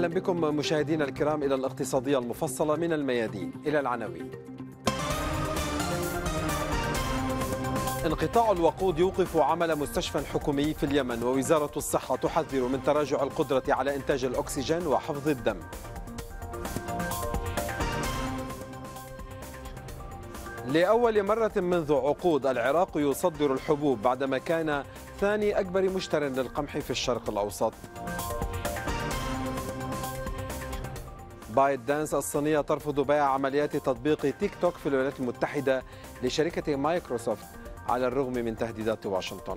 أهلا بكم مشاهدينا الكرام إلى الاقتصادية المفصلة من الميادين إلى العناوين انقطاع الوقود يوقف عمل مستشفى حكومي في اليمن ووزارة الصحة تحذر من تراجع القدرة على إنتاج الأكسجين وحفظ الدم لأول مرة منذ عقود العراق يصدر الحبوب بعدما كان ثاني أكبر مشتر للقمح في الشرق الأوسط بايت دانس الصينية ترفض بيع عمليات تطبيق تيك توك في الولايات المتحدة لشركة مايكروسوفت على الرغم من تهديدات واشنطن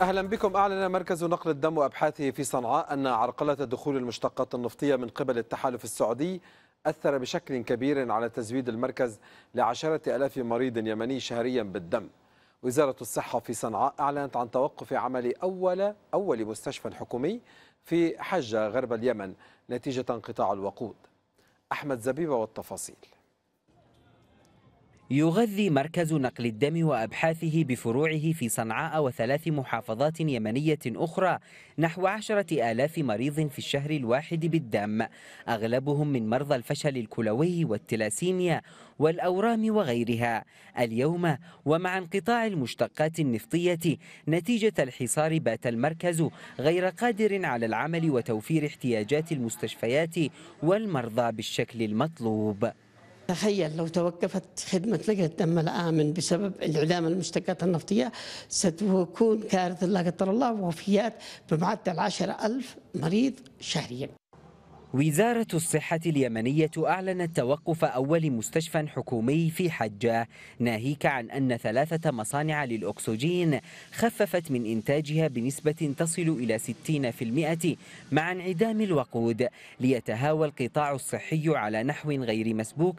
اهلا بكم اعلن مركز نقل الدم وابحاثه في صنعاء ان عرقله دخول المشتقات النفطيه من قبل التحالف السعودي اثر بشكل كبير على تزويد المركز لعشره الاف مريض يمني شهريا بالدم وزاره الصحه في صنعاء اعلنت عن توقف عمل اول اول مستشفى حكومي في حجة غرب اليمن نتيجة انقطاع الوقود أحمد زبيبة والتفاصيل يغذي مركز نقل الدم وأبحاثه بفروعه في صنعاء وثلاث محافظات يمنية أخرى نحو عشرة آلاف مريض في الشهر الواحد بالدم أغلبهم من مرضى الفشل الكلوي والتلاسيميا والأورام وغيرها اليوم ومع انقطاع المشتقات النفطية نتيجة الحصار بات المركز غير قادر على العمل وتوفير احتياجات المستشفيات والمرضى بالشكل المطلوب تخيل لو توقفت خدمة نقل الدم الآمن بسبب انعدام المشتقات النفطية ستكون كارثة لا قدر الله وفيات بمعدل ألف مريض شهريا وزارة الصحة اليمنية أعلنت توقف أول مستشفى حكومي في حجة ناهيك عن أن ثلاثة مصانع للأكسجين خففت من إنتاجها بنسبة تصل إلى 60% مع انعدام الوقود ليتهاوى القطاع الصحي على نحو غير مسبوق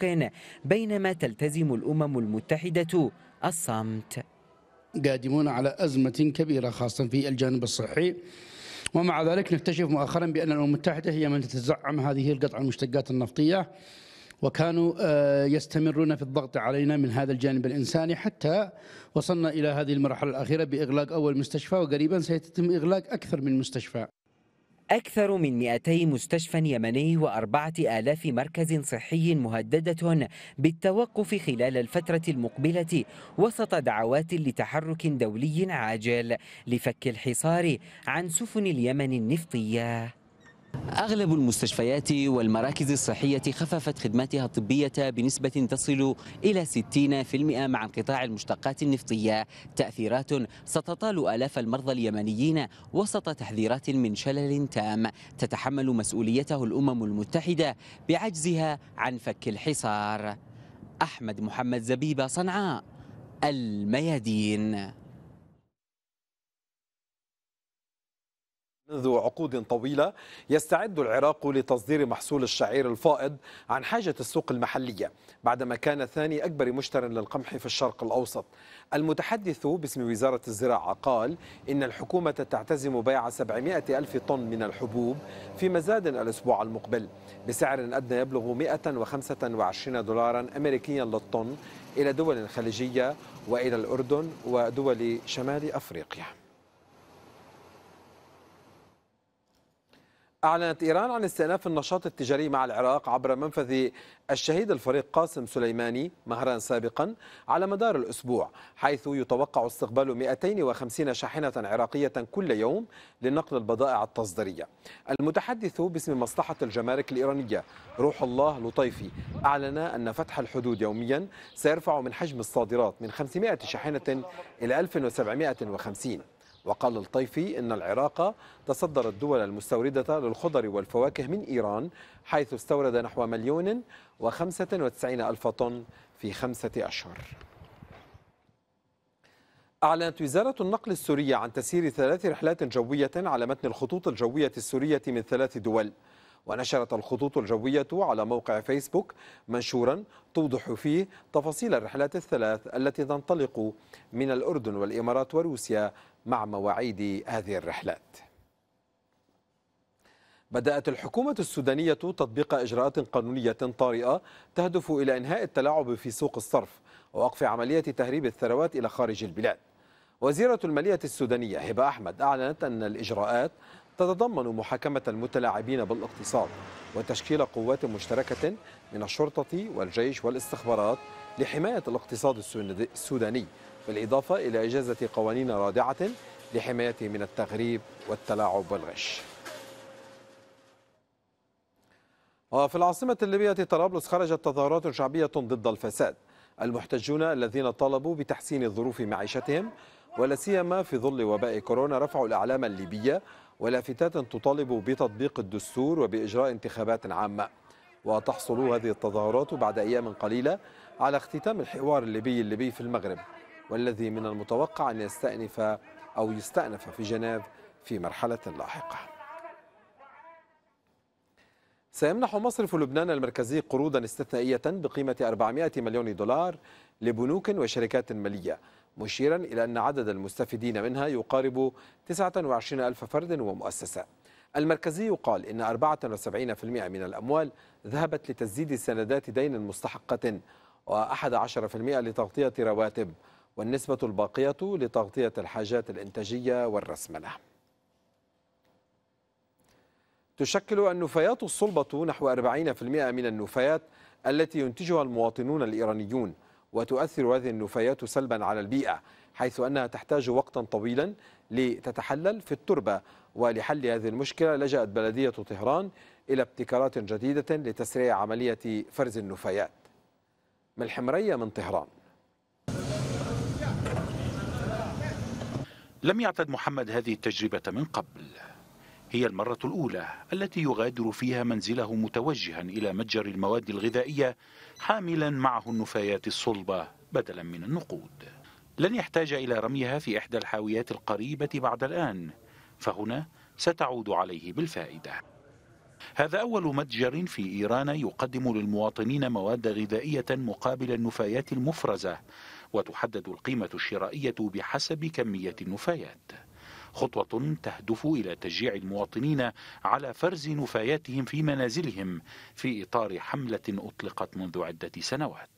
بينما تلتزم الأمم المتحدة الصمت قادمون على أزمة كبيرة خاصة في الجانب الصحي ومع ذلك نكتشف مؤخرا بأن الأمم المتحدة هي من تتزعم هذه القطع المشتقات النفطية وكانوا آه، يستمرون في الضغط علينا من هذا الجانب الإنساني حتى وصلنا إلى هذه المرحلة الأخيرة بإغلاق أول مستشفى وقريبا سيتم إغلاق أكثر من مستشفى أكثر من 200 مستشفى يمني وأربعة آلاف مركز صحي مهددة بالتوقف خلال الفترة المقبلة وسط دعوات لتحرك دولي عاجل لفك الحصار عن سفن اليمن النفطيه أغلب المستشفيات والمراكز الصحية خففت خدماتها الطبية بنسبة تصل إلى 60% مع انقطاع المشتقات النفطية تأثيرات ستطال آلاف المرضى اليمنيين وسط تحذيرات من شلل تام تتحمل مسؤوليته الأمم المتحدة بعجزها عن فك الحصار أحمد محمد زبيبة صنعاء الميادين منذ عقود طويلة يستعد العراق لتصدير محصول الشعير الفائض عن حاجة السوق المحلية بعدما كان ثاني أكبر مشتر للقمح في الشرق الأوسط المتحدث باسم وزارة الزراعة قال إن الحكومة تعتزم بيع 700 ألف طن من الحبوب في مزاد الأسبوع المقبل بسعر أدنى يبلغ 125 دولارا أمريكيا للطن إلى دول خليجية وإلى الأردن ودول شمال أفريقيا أعلنت إيران عن استئناف النشاط التجاري مع العراق عبر منفذ الشهيد الفريق قاسم سليماني مهران سابقا على مدار الأسبوع حيث يتوقع استقبال 250 شاحنة عراقية كل يوم لنقل البضائع التصديرية المتحدث باسم مصلحة الجمارك الإيرانية روح الله لطيفي أعلن أن فتح الحدود يوميا سيرفع من حجم الصادرات من 500 شاحنة إلى 1750 وقال الطيفي إن العراق تصدر الدول المستوردة للخضر والفواكه من إيران حيث استورد نحو مليون وخمسة وتسعين ألف طن في خمسة أشهر أعلنت وزارة النقل السورية عن تسيير ثلاث رحلات جوية على متن الخطوط الجوية السورية من ثلاث دول ونشرت الخطوط الجوية على موقع فيسبوك منشورا توضح فيه تفاصيل الرحلات الثلاث التي تنطلق من الأردن والإمارات وروسيا مع مواعيد هذه الرحلات بدأت الحكومة السودانية تطبيق إجراءات قانونية طارئة تهدف إلى إنهاء التلاعب في سوق الصرف ووقف عملية تهريب الثروات إلى خارج البلاد وزيرة المالية السودانية هبة أحمد أعلنت أن الإجراءات تتضمن محاكمة المتلاعبين بالاقتصاد وتشكيل قوات مشتركة من الشرطة والجيش والاستخبارات لحماية الاقتصاد السوداني بالإضافة إلى إجازة قوانين رادعة لحمايته من التغريب والتلاعب والغش وفي العاصمة الليبية طرابلس خرجت تظاهرات شعبية ضد الفساد المحتجون الذين طالبوا بتحسين ظروف معيشتهم ولا سيما في ظل وباء كورونا رفعوا الأعلام الليبية ولافتات تطالب بتطبيق الدستور وبإجراء انتخابات عامة وتحصل هذه التظاهرات بعد أيام قليلة على اختتام الحوار الليبي الليبي في المغرب والذي من المتوقع أن يستأنف أو يستأنف في جنيف في مرحلة لاحقة سيمنح مصرف لبنان المركزي قروضا استثنائية بقيمة 400 مليون دولار لبنوك وشركات مالية مشيرا إلى أن عدد المستفيدين منها يقارب 29 ألف فرد ومؤسسة المركزي يقال إن 74% من الأموال ذهبت لتسديد سندات دين مستحقة و11% لتغطية رواتب والنسبة الباقية لتغطية الحاجات الإنتاجية والرسمنة تشكل النفايات الصلبة نحو 40% من النفايات التي ينتجها المواطنون الإيرانيون وتؤثر هذه النفايات سلبا على البيئة حيث أنها تحتاج وقتا طويلا لتتحلل في التربة ولحل هذه المشكلة لجأت بلدية طهران إلى ابتكارات جديدة لتسريع عملية فرز النفايات من الحمرية من طهران لم يعتد محمد هذه التجربة من قبل هي المرة الأولى التي يغادر فيها منزله متوجها إلى متجر المواد الغذائية حاملا معه النفايات الصلبة بدلا من النقود لن يحتاج إلى رميها في إحدى الحاويات القريبة بعد الآن فهنا ستعود عليه بالفائدة هذا أول متجر في إيران يقدم للمواطنين مواد غذائية مقابل النفايات المفرزة وتحدد القيمة الشرائية بحسب كمية النفايات خطوة تهدف إلى تشجيع المواطنين على فرز نفاياتهم في منازلهم في إطار حملة أطلقت منذ عدة سنوات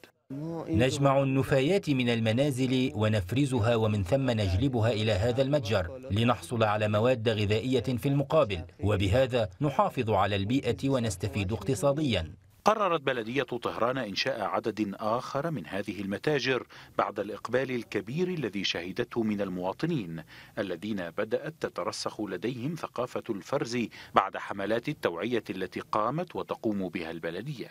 نجمع النفايات من المنازل ونفرزها ومن ثم نجلبها إلى هذا المتجر لنحصل على مواد غذائية في المقابل وبهذا نحافظ على البيئة ونستفيد اقتصاديا قررت بلدية طهران إنشاء عدد آخر من هذه المتاجر بعد الإقبال الكبير الذي شهدته من المواطنين الذين بدأت تترسخ لديهم ثقافة الفرز بعد حملات التوعية التي قامت وتقوم بها البلدية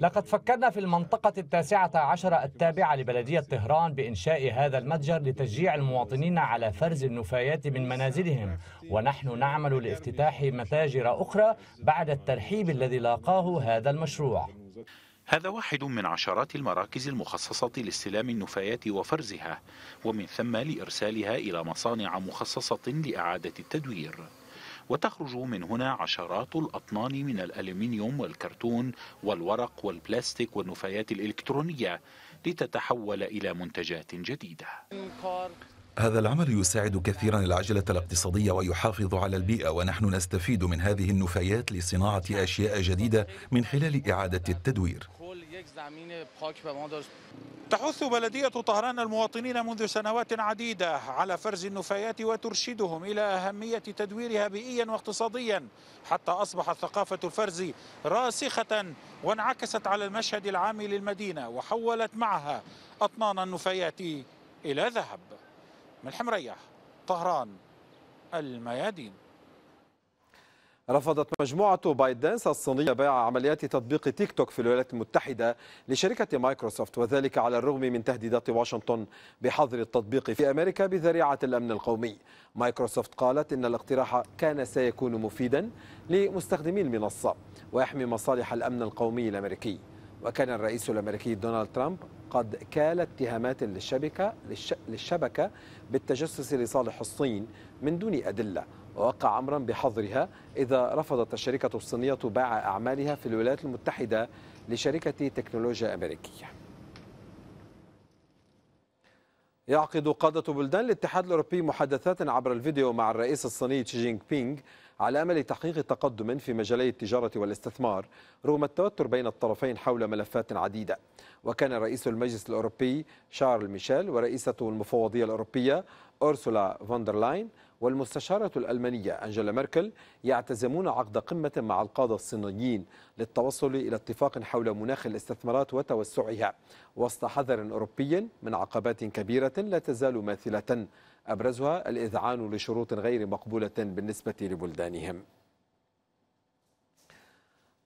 لقد فكرنا في المنطقة التاسعة عشر التابعة لبلدية طهران بإنشاء هذا المتجر لتشجيع المواطنين على فرز النفايات من منازلهم ونحن نعمل لافتتاح متاجر أخرى بعد الترحيب الذي لاقاه هذا المشروع هذا واحد من عشرات المراكز المخصصة لاستلام النفايات وفرزها ومن ثم لإرسالها إلى مصانع مخصصة لإعادة التدوير وتخرج من هنا عشرات الأطنان من الألمنيوم والكرتون والورق والبلاستيك والنفايات الإلكترونية لتتحول إلى منتجات جديدة هذا العمل يساعد كثيرا العجلة الاقتصادية ويحافظ على البيئة ونحن نستفيد من هذه النفايات لصناعة أشياء جديدة من خلال إعادة التدوير تحث بلدية طهران المواطنين منذ سنوات عديدة على فرز النفايات وترشدهم إلى أهمية تدويرها بيئيا واقتصاديا حتى أصبحت ثقافة الفرز راسخة وانعكست على المشهد العام للمدينة وحولت معها أطنان النفايات إلى ذهب ملحم ريح طهران الميادين رفضت مجموعة بايدنس الصينية بيع عمليات تطبيق تيك توك في الولايات المتحدة لشركة مايكروسوفت وذلك على الرغم من تهديدات واشنطن بحظر التطبيق في أمريكا بذريعة الأمن القومي مايكروسوفت قالت إن الاقتراح كان سيكون مفيدا لمستخدمي المنصة ويحمي مصالح الأمن القومي الأمريكي وكان الرئيس الأمريكي دونالد ترامب قد كال اتهامات للشبكة, للشبكة بالتجسس لصالح الصين من دون أدلة ووقع أمرا بحظرها إذا رفضت الشركة الصينية بيع أعمالها في الولايات المتحدة لشركة تكنولوجيا أمريكية يعقد قادة بلدان الاتحاد الأوروبي محادثات عبر الفيديو مع الرئيس الصيني تشي جينغ بينغ على امل تحقيق تقدم في مجالي التجاره والاستثمار رغم التوتر بين الطرفين حول ملفات عديده. وكان رئيس المجلس الاوروبي شارل ميشيل ورئيسه المفوضيه الاوروبيه اورسولا فوندرلاين والمستشارة الألمانية أنجيلا ميركل يعتزمون عقد قمة مع القادة الصينيين للتوصل إلى اتفاق حول مناخ الاستثمارات وتوسعها وسط حذر أوروبي من عقبات كبيرة لا تزال ماثلة أبرزها الإذعان لشروط غير مقبولة بالنسبة لبلدانهم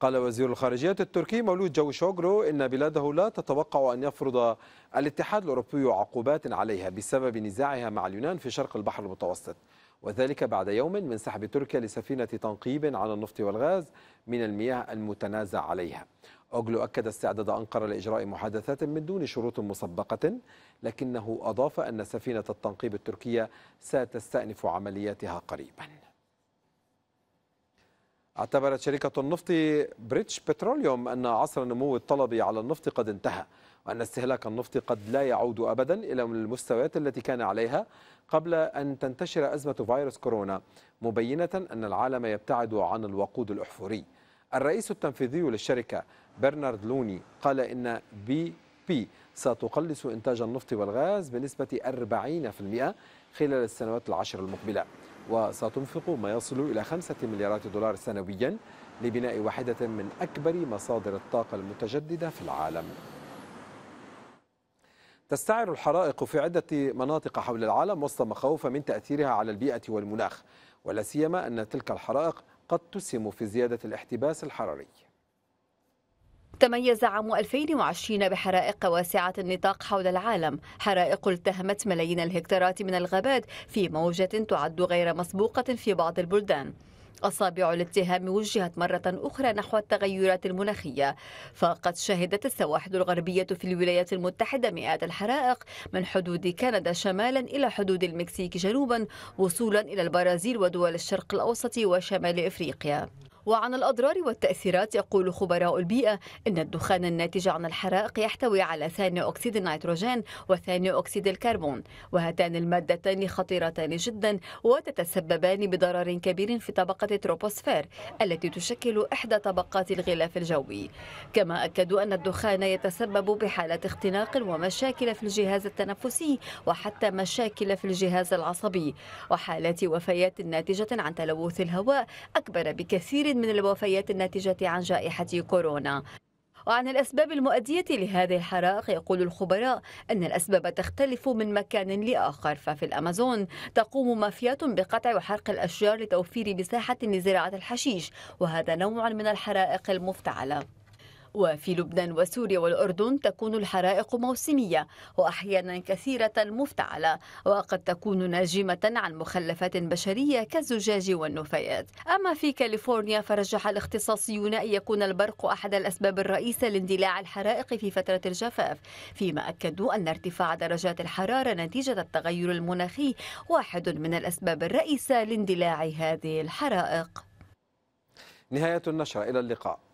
قال وزير الخارجية التركي مولود جوشوغلو إن بلاده لا تتوقع أن يفرض الاتحاد الأوروبي عقوبات عليها بسبب نزاعها مع اليونان في شرق البحر المتوسط وذلك بعد يوم من سحب تركيا لسفينة تنقيب على النفط والغاز من المياه المتنازع عليها أوغلو أكد استعداد أنقرة لإجراء محادثات من دون شروط مسبقة لكنه أضاف أن سفينة التنقيب التركية ستستأنف عملياتها قريبا اعتبرت شركة النفط بريتش بتروليوم أن عصر نمو الطلب على النفط قد انتهى وأن استهلاك النفط قد لا يعود أبدا إلى المستويات التي كان عليها قبل أن تنتشر أزمة فيروس كورونا مبينة أن العالم يبتعد عن الوقود الأحفوري الرئيس التنفيذي للشركة برنارد لوني قال إن بي بي ستقلص إنتاج النفط والغاز بنسبة 40% خلال السنوات العشر المقبلة وستنفق ما يصل إلى 5 مليارات دولار سنويا لبناء واحدة من أكبر مصادر الطاقة المتجددة في العالم تستعر الحرائق في عدة مناطق حول العالم وسط مخاوف من تأثيرها على البيئة والمناخ ولا سيما أن تلك الحرائق قد تسهم في زيادة الاحتباس الحراري تميز عام 2020 بحرائق واسعة النطاق حول العالم حرائق التهمت ملايين الهكتارات من الغابات في موجة تعد غير مسبوقة في بعض البلدان أصابع الاتهام وجهت مرة أخرى نحو التغيرات المناخية فقد شهدت السواحل الغربية في الولايات المتحدة مئات الحرائق من حدود كندا شمالا إلى حدود المكسيك جنوبا وصولا إلى البرازيل ودول الشرق الأوسط وشمال إفريقيا وعن الأضرار والتأثيرات يقول خبراء البيئة إن الدخان الناتج عن الحرائق يحتوي على ثاني أكسيد النيتروجين وثاني أكسيد الكربون وهاتان المادتان خطيرتان جدا وتتسببان بضرر كبير في طبقة التروبوسفير التي تشكل إحدى طبقات الغلاف الجوي كما أكدوا أن الدخان يتسبب بحالة اختناق ومشاكل في الجهاز التنفسي وحتى مشاكل في الجهاز العصبي وحالات وفيات ناتجة عن تلوث الهواء أكبر بكثير من الوفيات الناتجة عن جائحة كورونا وعن الأسباب المؤدية لهذه الحرائق يقول الخبراء أن الأسباب تختلف من مكان لآخر ففي الأمازون تقوم مافيات بقطع وحرق الأشجار لتوفير مساحة لزراعة الحشيش وهذا نوع من الحرائق المفتعلة وفي لبنان وسوريا والأردن تكون الحرائق موسمية وأحيانا كثيرة مفتعلة وقد تكون ناجمة عن مخلفات بشرية كالزجاج والنفايات أما في كاليفورنيا فرجح الاختصاصيون أن يكون البرق أحد الأسباب الرئيسة لاندلاع الحرائق في فترة الجفاف فيما أكدوا أن ارتفاع درجات الحرارة نتيجة التغير المناخي واحد من الأسباب الرئيسة لاندلاع هذه الحرائق نهاية النشرة إلى اللقاء